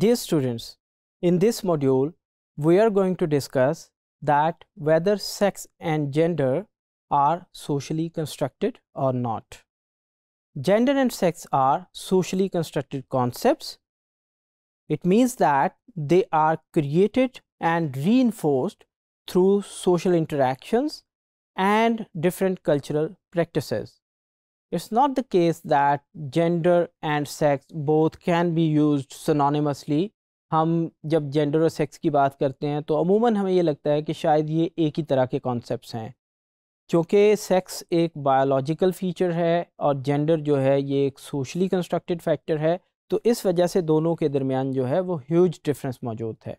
Dear students, in this module, we are going to discuss that whether sex and gender are socially constructed or not. Gender and sex are socially constructed concepts. It means that they are created and reinforced through social interactions and different cultural practices. It's not the case that gender and sex both can be used synonymously. हम जब gender और sex की बात करते हैं तो अमूमन हमें ये लगता है कि शायद ये एक ही तरह के कॉन्सेप्ट हैं चूँकि सेक्स एक बायोलॉजिकल फ़ीचर है और जेंडर जो है ये एक सोशली कंस्ट्रक्टेड फैक्टर है तो इस वजह से दोनों के दरमियान जो है वो ह्यूज डिफरेंस मौजूद है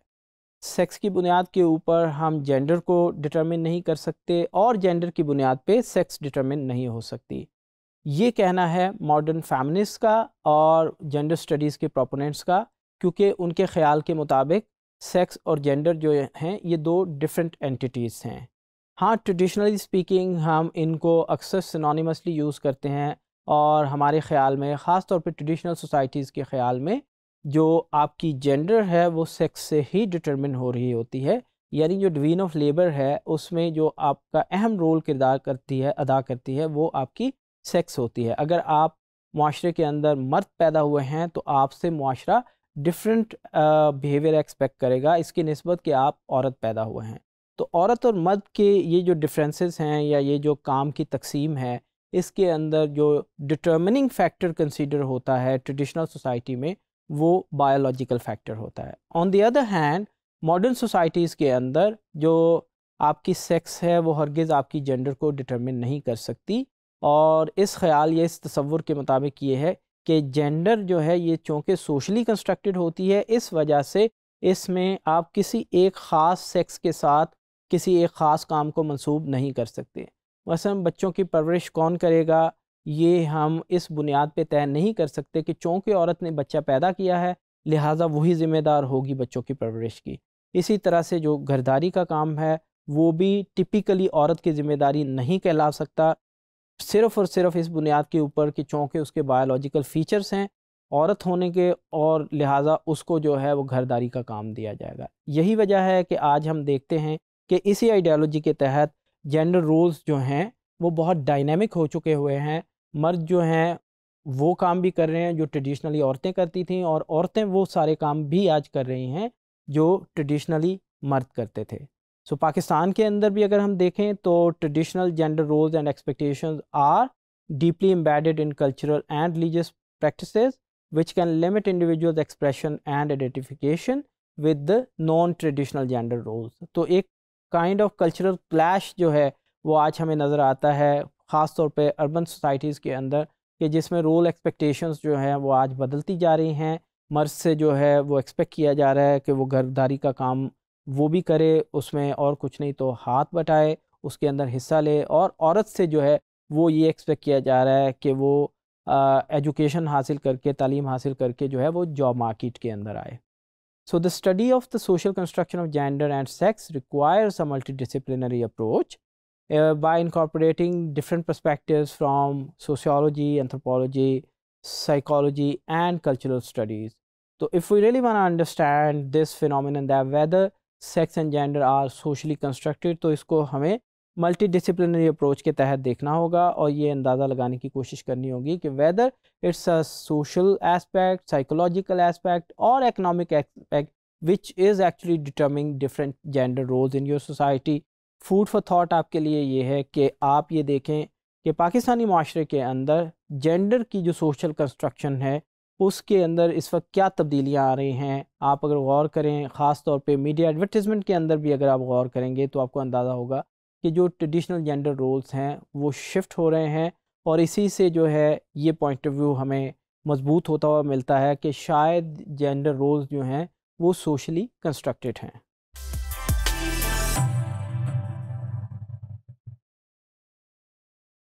सेक्स की बुनियाद के ऊपर हम जेंडर को डिटर्मिन नहीं कर सकते और जेंडर की बुनियाद पे सेक्स डिटर्मिन नहीं हो सकती ये कहना है मॉडर्न फैमिनिस्ट का और जेंडर स्टडीज़ के प्रोपोनेंट्स का क्योंकि उनके ख्याल के मुताबिक सेक्स और जेंडर जो हैं ये दो डिफरेंट एंटिटीज़ हैं हाँ ट्रेडिशनली स्पीकिंग हम इनको अक्सर सिनोनिमसली यूज़ करते हैं और हमारे ख्याल में ख़ास तौर पर ट्रेडिशनल सोसाइटीज़ के ख्याल में जो आपकी जेंडर है वो सेक्स से ही डिटर्मिन हो रही होती है यानी जो डिवीन ऑफ लेबर है उसमें जो आपका अहम रोल किरदार करती है अदा करती है वो आपकी सेक्स होती है अगर आप माशरे के अंदर मर्द पैदा हुए हैं तो आपसे माशरा डिफरेंट बिहेवियर एक्सपेक्ट करेगा इसकी नस्बत कि आप औरत पैदा हुए हैं तो औरत और मर्द के ये जो डिफरेंसेस हैं या ये जो काम की तकसीम है इसके अंदर जो डिटर्मिनिंग फैक्टर कंसिडर होता है ट्रेडिशनल सोसाइटी में वो बायोलॉजिकल फैक्टर होता है on the other hand modern societies के अंदर जो आपकी सेक्स है वो हरगिज़ आपकी जेंडर को डिटर्मिन नहीं कर सकती और इस ख्याल या इस तस्वुर के मुताबिक ये है कि जेंडर जो है ये चूँकि सोशली कंस्ट्रक्टेड होती है इस वजह से इसमें आप किसी एक ख़ास सेक्स के साथ किसी एक ख़ास काम को मंसूब नहीं कर सकते वसम बच्चों की परवरिश कौन करेगा ये हम इस बुनियाद पे तय नहीं कर सकते कि चूँकि औरत ने बच्चा पैदा किया है लिहाजा वही ज़िम्मेदार होगी बच्चों की परवरिश की इसी तरह से जो घरदारी का काम है वो भी टिपिकली औरत की ज़िम्मेदारी नहीं कहला सकता सिर्फ और सिर्फ इस बुनियाद के ऊपर कि चूँकि उसके बायोलॉजिकल फ़ीचर्स हैं औरत होने के और लिहाजा उसको जो है वो घरदारी का काम दिया जाएगा यही वजह है कि आज हम देखते हैं कि इसी आइडियालॉजी के तहत जेंडर रोल्स जो हैं वो बहुत डायनेमिक हो चुके हुए हैं मर्द जो हैं वो काम भी कर रहे हैं जो ट्रेडिशनली औरतें करती थीं और औरतें वो सारे काम भी आज कर रही हैं जो ट्रेडिशनली मर्द करते थे सो so, पाकिस्तान के अंदर भी अगर हम देखें तो traditional gender roles and expectations are deeply embedded in cultural and religious practices which can limit individual expression and identification with the non traditional gender roles तो एक काइंड ऑफ कल्चरल क्लैश जो है वो आज हमें नज़र आता है ख़ास तौर पर अर्बन सोसाइटीज़ के अंदर कि जिसमें रोल एक्सपेक्टेशंस जो हैं वो आज बदलती जा रही हैं मर्ज से जो है वो एक्सपेक्ट किया जा रहा है कि वो घरदारी का काम वो भी करे उसमें और कुछ नहीं तो हाथ बटाए उसके अंदर हिस्सा ले और औरत से जो है वो ये एक्सपेक्ट किया जा रहा है कि वो एजुकेशन हासिल करके तालीम हासिल करके जो है वो जॉब मार्केट के अंदर आए so the study of the social construction of gender and sex requires a multidisciplinary approach by incorporating different perspective from sociology anthropology psychology and cultural studies तो if you really want understand this phenomenon that whether sex and gender are socially constructed तो इसको हमें multi disciplinary approach के तहत देखना होगा और ये अंदाज़ा लगाने की कोशिश करनी होगी कि whether it's a social aspect psychological aspect और economic aspect which is actually determining different gender roles in your society food for thought आपके लिए ये है कि आप ये देखें कि पाकिस्तानी माशरे के अंदर जेंडर की जो सोशल कंस्ट्रक्शन है उसके अंदर इस वक्त क्या तब्दीलियाँ आ रही हैं आप अगर गौर करें ख़ास तौर पर मीडिया एडवर्टीज़मेंट के अंदर भी अगर आप गौर करेंगे तो आपको अंदाज़ा होगा कि जो ट्रेडिशनल जेंडर रोल्स हैं वो शिफ्ट हो रहे हैं और इसी से जो है ये पॉइंट ऑफ व्यू हमें मजबूत होता हुआ मिलता है कि शायद जेंडर रोल्स जो हैं वो सोशली कंस्ट्रक्टेड हैं